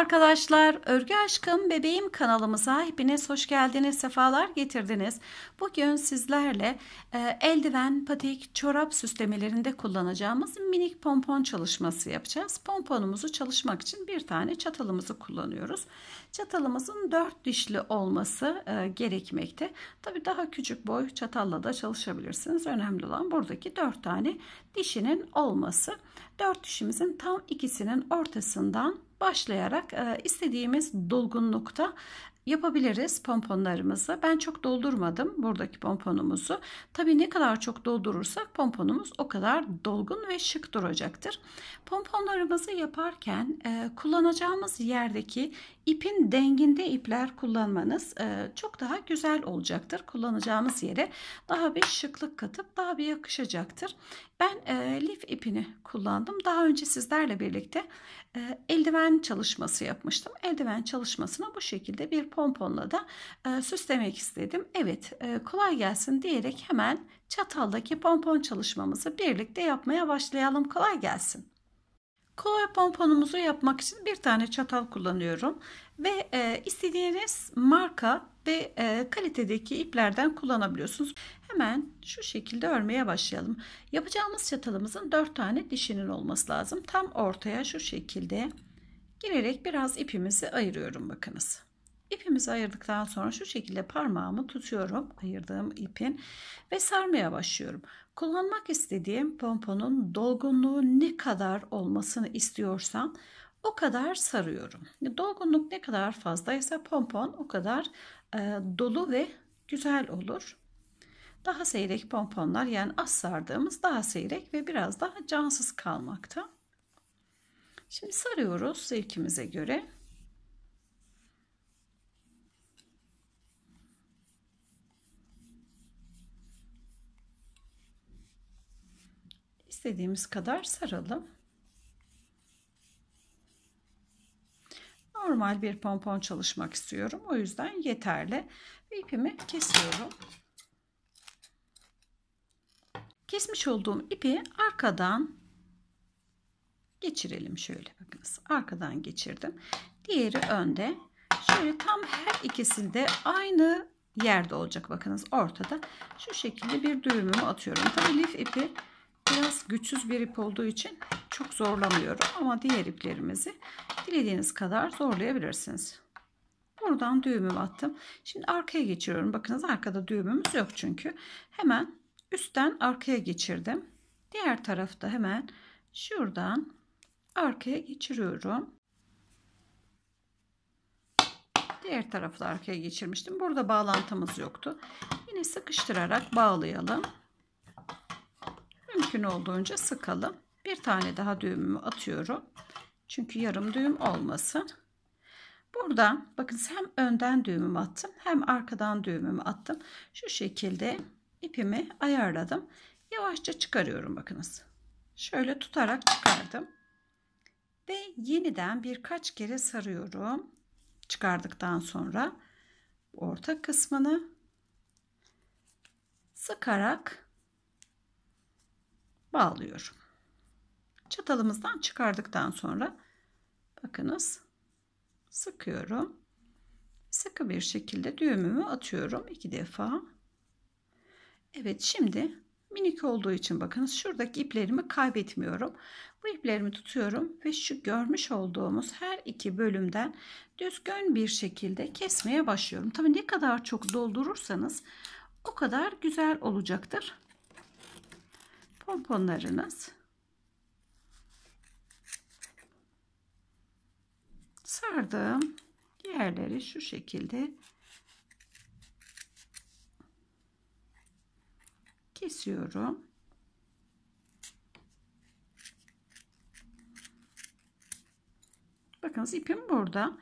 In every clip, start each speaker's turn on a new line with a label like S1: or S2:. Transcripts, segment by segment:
S1: arkadaşlar, Örgü Aşkım Bebeğim kanalımıza hepiniz hoş geldiniz, sefalar getirdiniz. Bugün sizlerle e, eldiven, patik, çorap süslemelerinde kullanacağımız minik pompon çalışması yapacağız. Pomponumuzu çalışmak için bir tane çatalımızı kullanıyoruz. Çatalımızın dört dişli olması e, gerekmekte. Tabii daha küçük boy çatalla da çalışabilirsiniz. Önemli olan buradaki dört tane dişinin olması. Dört dişimizin tam ikisinin ortasından başlayarak e, istediğimiz dolgunlukta yapabiliriz pomponlarımızı. Ben çok doldurmadım buradaki pomponumuzu. Tabii ne kadar çok doldurursak pomponumuz o kadar dolgun ve şık duracaktır. Pomponlarımızı yaparken e, kullanacağımız yerdeki ipin denginde ipler kullanmanız e, çok daha güzel olacaktır. Kullanacağımız yere daha bir şıklık katıp daha bir yakışacaktır. Ben e, lif ipini kullandım. Daha önce sizlerle birlikte e, eldiven çalışması yapmıştım. Eldiven çalışmasını bu şekilde bir pomponla da süslemek istedim. Evet kolay gelsin diyerek hemen çataldaki pompon çalışmamızı birlikte yapmaya başlayalım. Kolay gelsin. Kolay pomponumuzu yapmak için bir tane çatal kullanıyorum. Ve e, istediğiniz marka ve e, kalitedeki iplerden kullanabiliyorsunuz. Hemen şu şekilde örmeye başlayalım. Yapacağımız çatalımızın 4 tane dişinin olması lazım. Tam ortaya şu şekilde girerek biraz ipimizi ayırıyorum bakınız. İpimizi ayırdıktan sonra şu şekilde parmağımı tutuyorum ayırdığım ipin ve sarmaya başlıyorum. Kullanmak istediğim pomponun dolgunluğu ne kadar olmasını istiyorsam o kadar sarıyorum. Dolgunluk ne kadar fazlaysa pompon o kadar e, dolu ve güzel olur. Daha seyrek pomponlar yani az sardığımız daha seyrek ve biraz daha cansız kalmakta. Şimdi sarıyoruz zevkimize göre. istediğimiz kadar saralım. Normal bir pompon çalışmak istiyorum. O yüzden yeterli. İpimi kesiyorum. Kesmiş olduğum ipi arkadan geçirelim şöyle bakınız. Arkadan geçirdim. Diğeri önde. Şöyle tam her ikisinde aynı yerde olacak bakınız ortada. Şu şekilde bir düğümümü atıyorum. Tabii lif ipi biraz güçsüz bir ip olduğu için çok zorlamıyorum. Ama diğer iplerimizi dilediğiniz kadar zorlayabilirsiniz. Buradan düğümümü attım. Şimdi arkaya geçiriyorum. Bakınız arkada düğümümüz yok çünkü. Hemen üstten arkaya geçirdim. Diğer tarafta hemen şuradan arkaya geçiriyorum. Diğer tarafı arkaya geçirmiştim. Burada bağlantımız yoktu. Yine sıkıştırarak bağlayalım mümkün olduğunca sıkalım. Bir tane daha düğümümü atıyorum. Çünkü yarım düğüm olmasın. Buradan bakın hem önden düğümümü attım hem arkadan düğümümü attım. Şu şekilde ipimi ayarladım. Yavaşça çıkarıyorum bakınız. Şöyle tutarak çıkardım. Ve yeniden birkaç kere sarıyorum. Çıkardıktan sonra orta kısmını sıkarak bağlıyorum. Çatalımızdan çıkardıktan sonra bakınız sıkıyorum. Sıkı bir şekilde düğümümü atıyorum iki defa. Evet şimdi minik olduğu için bakınız şuradaki iplerimi kaybetmiyorum. Bu iplerimi tutuyorum ve şu görmüş olduğumuz her iki bölümden düzgün bir şekilde kesmeye başlıyorum. Tabii ne kadar çok doldurursanız o kadar güzel olacaktır pomponlarınız sardım, yerleri şu şekilde kesiyorum. Bakınız ipim burada.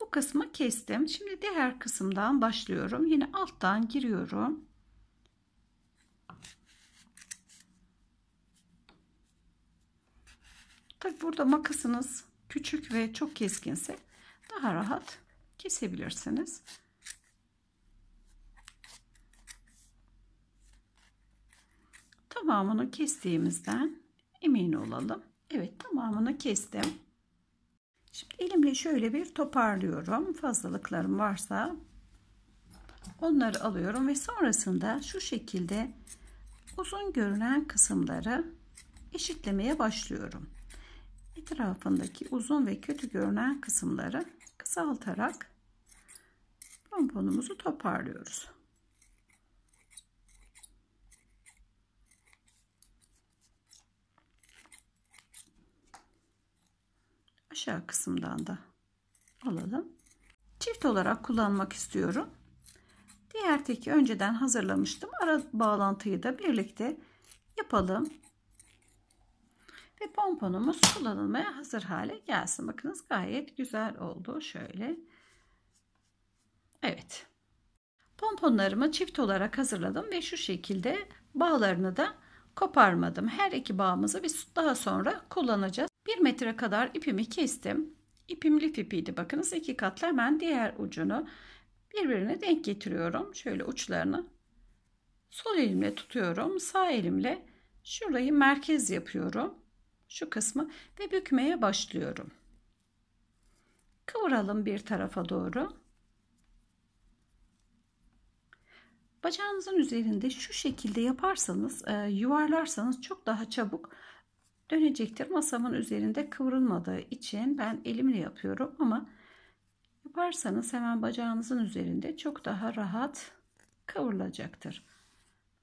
S1: Bu kısmı kestim. Şimdi diğer kısımdan başlıyorum. Yine alttan giriyorum. Tabi burada makasınız küçük ve çok keskinse daha rahat kesebilirsiniz. Tamamını kestiğimizden emin olalım. Evet tamamını kestim. Şimdi elimle şöyle bir toparlıyorum. Fazlalıklarım varsa onları alıyorum ve sonrasında şu şekilde uzun görünen kısımları eşitlemeye başlıyorum etrafındaki uzun ve kötü görünen kısımları kısaltarak pomponumuzu toparlıyoruz. aşağı kısımdan da alalım. Çift olarak kullanmak istiyorum. Diğer teki önceden hazırlamıştım. Ara bağlantıyı da birlikte yapalım. Ve pomponumuz kullanılmaya hazır hale gelsin. Bakınız gayet güzel oldu. Şöyle. Evet. Pomponlarımı çift olarak hazırladım ve şu şekilde bağlarını da koparmadım. Her iki bağımızı biz daha sonra kullanacağız. 1 metre kadar ipimi kestim. İpim lif ipiydi bakınız. iki katlı hemen diğer ucunu birbirine denk getiriyorum. Şöyle uçlarını sol elimle tutuyorum. Sağ elimle şurayı merkez yapıyorum şu kısmı ve bükmeye başlıyorum. Kıvıralım bir tarafa doğru. Bacağınızın üzerinde şu şekilde yaparsanız, e, yuvarlarsanız çok daha çabuk dönecektir. Masamın üzerinde kıvrılmadığı için ben elimle yapıyorum ama yaparsanız hemen bacağınızın üzerinde çok daha rahat kıvrılacaktır.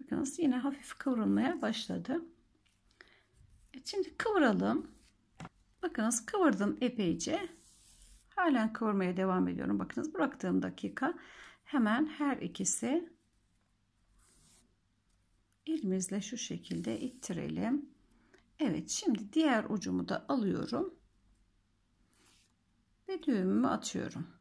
S1: Bakınız yine hafif kıvrılmaya başladı. Şimdi kıvıralım. Bakınız kıvırdım epeyce. Halen kıvırmaya devam ediyorum. Bakınız bıraktığım dakika hemen her ikisi elimizle şu şekilde ittirelim. Evet şimdi diğer ucumu da alıyorum ve düğümümü atıyorum.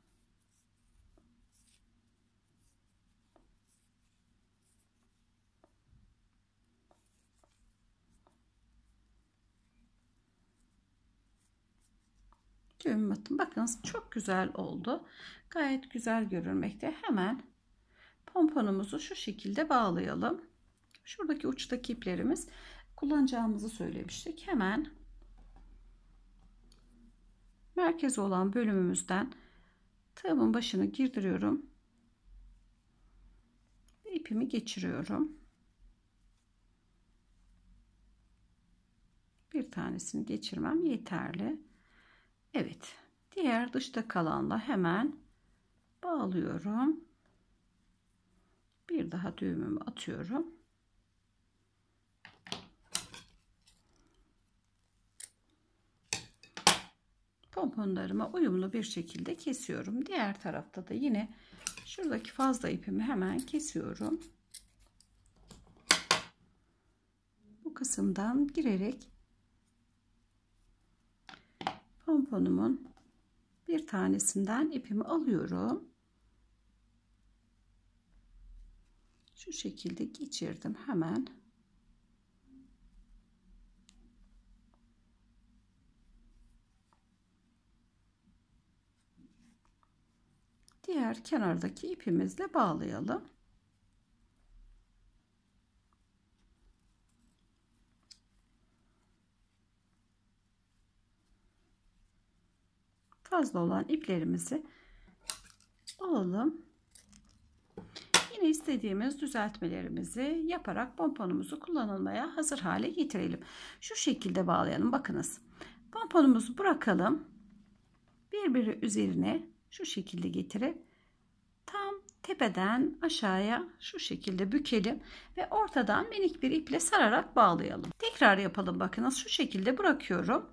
S1: düğüm battım. Bakın çok güzel oldu. Gayet güzel görünmekte. Hemen pomponumuzu şu şekilde bağlayalım. Şuradaki uçtaki iplerimiz kullanacağımızı söylemiştik. Hemen merkez olan bölümümüzden tığımın başını girdiriyorum. İpimi geçiriyorum. Bir tanesini geçirmem yeterli. Evet. Diğer dışta kalanla hemen bağlıyorum. Bir daha düğümümü atıyorum. pomponlarımı uyumlu bir şekilde kesiyorum. Diğer tarafta da yine şuradaki fazla ipimi hemen kesiyorum. Bu kısımdan girerek pomponumun bir tanesinden ipimi alıyorum. Şu şekilde geçirdim hemen. Diğer kenardaki ipimizle bağlayalım. fazla olan iplerimizi alalım. Yine istediğimiz düzeltmelerimizi yaparak pomponumuzu kullanılmaya hazır hale getirelim. Şu şekilde bağlayalım. Bakınız. Pomponumuzu bırakalım. Birbiri üzerine şu şekilde getirip tam tepeden aşağıya şu şekilde bükelim ve ortadan minik bir iple sararak bağlayalım. Tekrar yapalım bakınız şu şekilde bırakıyorum.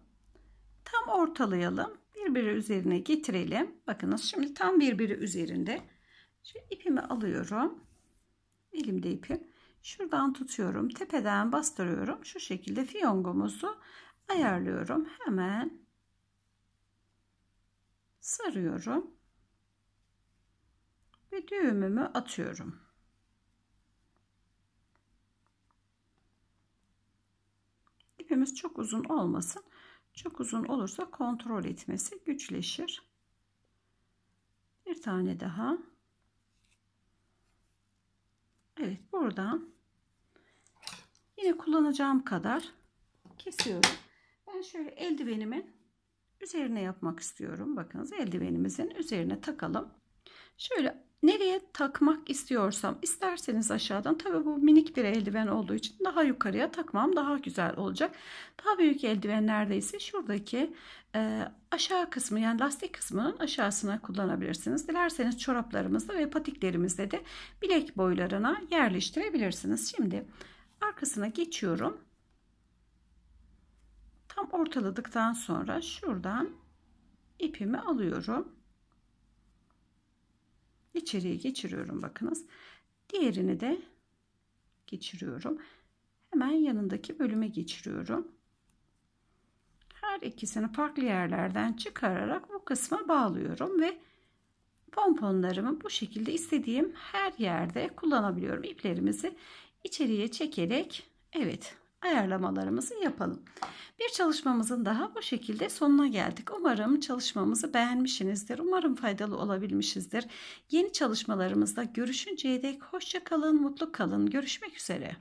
S1: Tam ortalayalım birbiri üzerine getirelim. Bakınız şimdi tam birbiri üzerinde. Şimdi ipimi alıyorum. Elimde ipim. Şuradan tutuyorum. Tepeden bastırıyorum. Şu şekilde fiyongumuzu ayarlıyorum. Hemen sarıyorum. Ve düğümümü atıyorum. İpimiz çok uzun olmasın. Çok uzun olursa kontrol etmesi güçleşir. Bir tane daha. Evet buradan yine kullanacağım kadar kesiyorum. Ben şöyle eldivenimin üzerine yapmak istiyorum. Bakınız eldivenimizin üzerine takalım. Şöyle Nereye takmak istiyorsam isterseniz aşağıdan tabi bu minik bir eldiven olduğu için daha yukarıya takmam daha güzel olacak. Daha büyük eldivenlerde ise şuradaki e, aşağı kısmı yani lastik kısmının aşağısına kullanabilirsiniz. Dilerseniz çoraplarımızda ve patiklerimizde de bilek boylarına yerleştirebilirsiniz. Şimdi arkasına geçiyorum. Tam ortaladıktan sonra şuradan ipimi alıyorum içeriye geçiriyorum bakınız. Diğerini de geçiriyorum. Hemen yanındaki bölüme geçiriyorum. Her ikisini farklı yerlerden çıkararak bu kısma bağlıyorum ve pomponlarımı bu şekilde istediğim her yerde kullanabiliyorum. İplerimizi içeriye çekerek evet ayarlamalarımızı yapalım. Bir çalışmamızın daha bu şekilde sonuna geldik. Umarım çalışmamızı beğenmişsinizdir. Umarım faydalı olabilmişizdir. Yeni çalışmalarımızda görüşünceye dek hoşça kalın, mutlu kalın. Görüşmek üzere.